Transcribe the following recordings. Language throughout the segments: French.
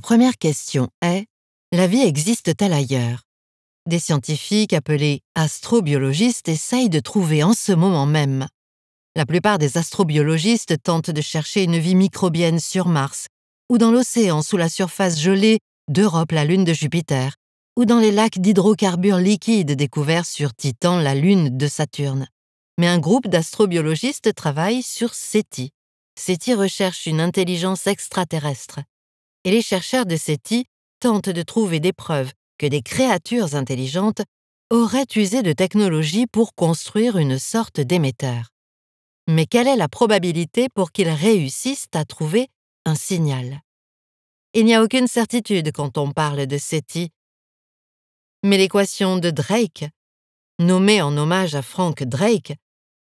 La première question est La vie existe-t-elle ailleurs Des scientifiques appelés astrobiologistes essayent de trouver en ce moment même. La plupart des astrobiologistes tentent de chercher une vie microbienne sur Mars, ou dans l'océan sous la surface gelée d'Europe, la Lune de Jupiter, ou dans les lacs d'hydrocarbures liquides découverts sur Titan, la Lune de Saturne. Mais un groupe d'astrobiologistes travaille sur SETI. SETI recherche une intelligence extraterrestre et les chercheurs de SETI tentent de trouver des preuves que des créatures intelligentes auraient usé de technologie pour construire une sorte d'émetteur. Mais quelle est la probabilité pour qu'ils réussissent à trouver un signal Il n'y a aucune certitude quand on parle de SETI. Mais l'équation de Drake, nommée en hommage à Frank Drake,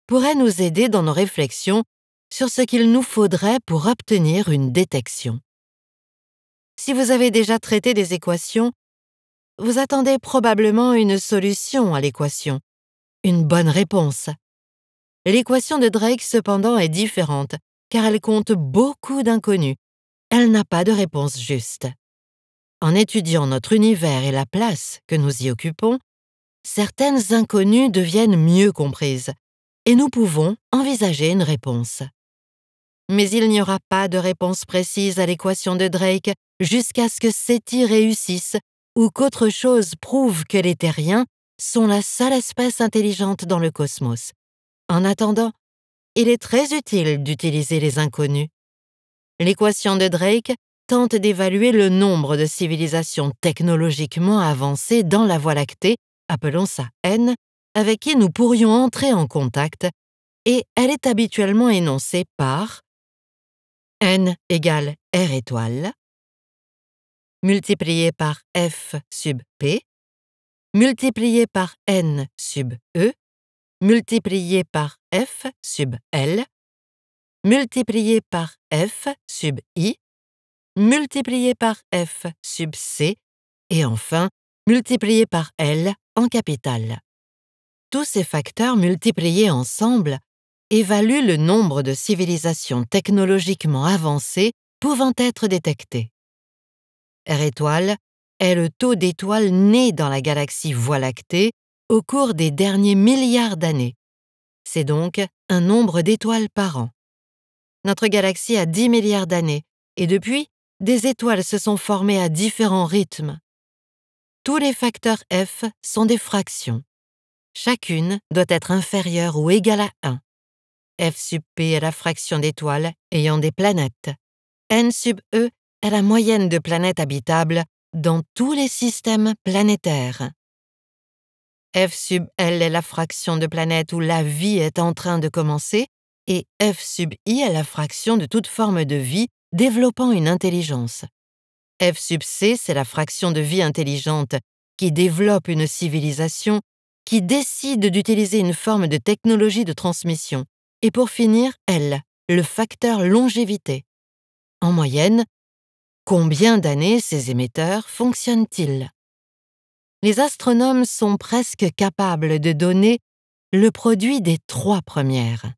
pourrait nous aider dans nos réflexions sur ce qu'il nous faudrait pour obtenir une détection. Si vous avez déjà traité des équations, vous attendez probablement une solution à l'équation, une bonne réponse. L'équation de Drake cependant est différente, car elle compte beaucoup d'inconnus. Elle n'a pas de réponse juste. En étudiant notre univers et la place que nous y occupons, certaines inconnues deviennent mieux comprises, et nous pouvons envisager une réponse mais il n'y aura pas de réponse précise à l'équation de Drake jusqu'à ce que SETI réussisse ou qu'autre chose prouve que les terriens sont la seule espèce intelligente dans le cosmos. En attendant, il est très utile d'utiliser les inconnus. L'équation de Drake tente d'évaluer le nombre de civilisations technologiquement avancées dans la Voie lactée, appelons ça N, avec qui nous pourrions entrer en contact, et elle est habituellement énoncée par n égale r étoile multiplié par f sub p multiplié par n sub e multiplié par f sub l multiplié par f sub i multiplié par f sub c et enfin multiplié par l en capital. Tous ces facteurs multipliés ensemble évalue le nombre de civilisations technologiquement avancées pouvant être détectées. R étoile est le taux d'étoiles nées dans la galaxie Voie lactée au cours des derniers milliards d'années. C'est donc un nombre d'étoiles par an. Notre galaxie a 10 milliards d'années, et depuis, des étoiles se sont formées à différents rythmes. Tous les facteurs F sont des fractions. Chacune doit être inférieure ou égale à 1 f sub p est la fraction d'étoiles ayant des planètes. n sub e est la moyenne de planètes habitables dans tous les systèmes planétaires. f sub l est la fraction de planètes où la vie est en train de commencer et f sub i est la fraction de toute forme de vie développant une intelligence. f sub c, c'est la fraction de vie intelligente qui développe une civilisation, qui décide d'utiliser une forme de technologie de transmission. Et pour finir, elle, le facteur longévité. En moyenne, combien d'années ces émetteurs fonctionnent-ils Les astronomes sont presque capables de donner le produit des trois premières.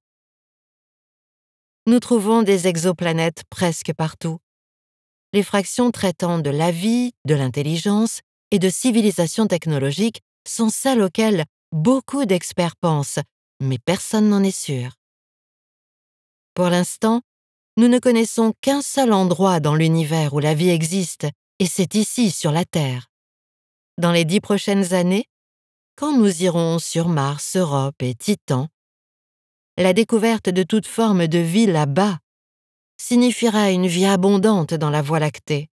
Nous trouvons des exoplanètes presque partout. Les fractions traitant de la vie, de l'intelligence et de civilisation technologique sont celles auxquelles beaucoup d'experts pensent, mais personne n'en est sûr. Pour l'instant, nous ne connaissons qu'un seul endroit dans l'univers où la vie existe, et c'est ici, sur la Terre. Dans les dix prochaines années, quand nous irons sur Mars, Europe et Titan, la découverte de toute forme de vie là-bas signifiera une vie abondante dans la Voie lactée.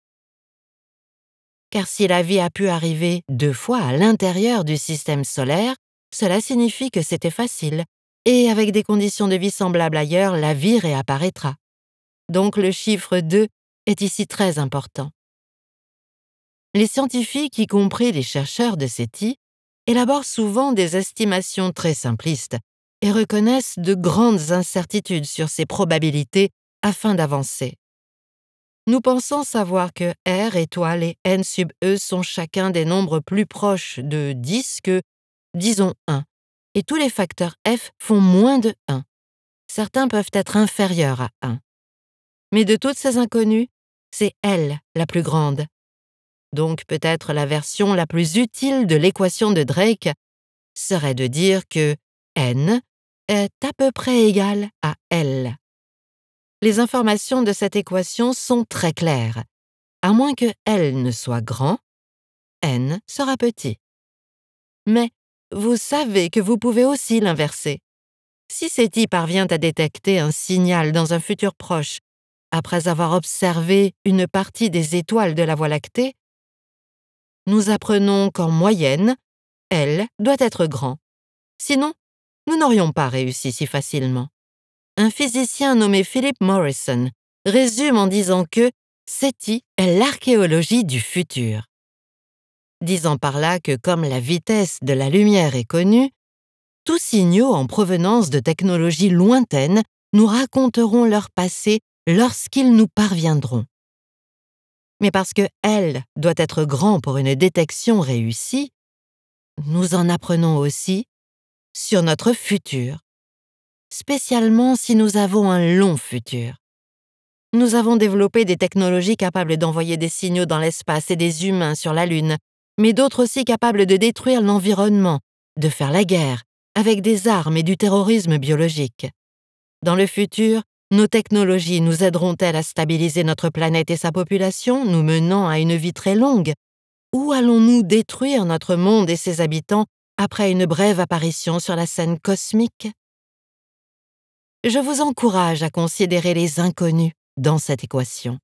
Car si la vie a pu arriver deux fois à l'intérieur du système solaire, cela signifie que c'était facile et avec des conditions de vie semblables ailleurs, la vie réapparaîtra. Donc le chiffre 2 est ici très important. Les scientifiques, y compris les chercheurs de SETI, élaborent souvent des estimations très simplistes et reconnaissent de grandes incertitudes sur ces probabilités afin d'avancer. Nous pensons savoir que R étoile et N sub E sont chacun des nombres plus proches de 10 que, disons 1, et tous les facteurs f font moins de 1. Certains peuvent être inférieurs à 1. Mais de toutes ces inconnues, c'est L la plus grande. Donc peut-être la version la plus utile de l'équation de Drake serait de dire que n est à peu près égal à L. Les informations de cette équation sont très claires. À moins que L ne soit grand, n sera petit. Mais vous savez que vous pouvez aussi l'inverser. Si SETI parvient à détecter un signal dans un futur proche, après avoir observé une partie des étoiles de la Voie lactée, nous apprenons qu'en moyenne, elle doit être grand. Sinon, nous n'aurions pas réussi si facilement. Un physicien nommé Philip Morrison résume en disant que SETI est l'archéologie du futur disant par là que comme la vitesse de la lumière est connue, tous signaux en provenance de technologies lointaines nous raconteront leur passé lorsqu'ils nous parviendront. Mais parce que L doit être grand pour une détection réussie, nous en apprenons aussi sur notre futur, spécialement si nous avons un long futur. Nous avons développé des technologies capables d'envoyer des signaux dans l'espace et des humains sur la Lune, mais d'autres aussi capables de détruire l'environnement, de faire la guerre, avec des armes et du terrorisme biologique. Dans le futur, nos technologies nous aideront-elles à stabiliser notre planète et sa population, nous menant à une vie très longue Ou allons-nous détruire notre monde et ses habitants après une brève apparition sur la scène cosmique Je vous encourage à considérer les inconnus dans cette équation.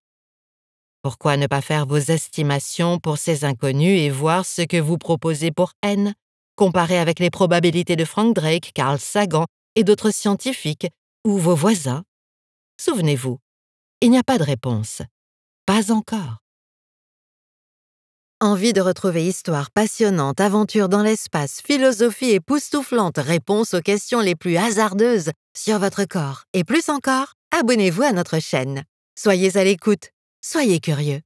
Pourquoi ne pas faire vos estimations pour ces inconnus et voir ce que vous proposez pour N, comparé avec les probabilités de Frank Drake, Carl Sagan et d'autres scientifiques, ou vos voisins Souvenez-vous, il n'y a pas de réponse. Pas encore. Envie de retrouver histoire passionnante, aventure dans l'espace, philosophie époustouflante, réponse aux questions les plus hasardeuses sur votre corps et plus encore, abonnez-vous à notre chaîne. Soyez à l'écoute Soyez curieux.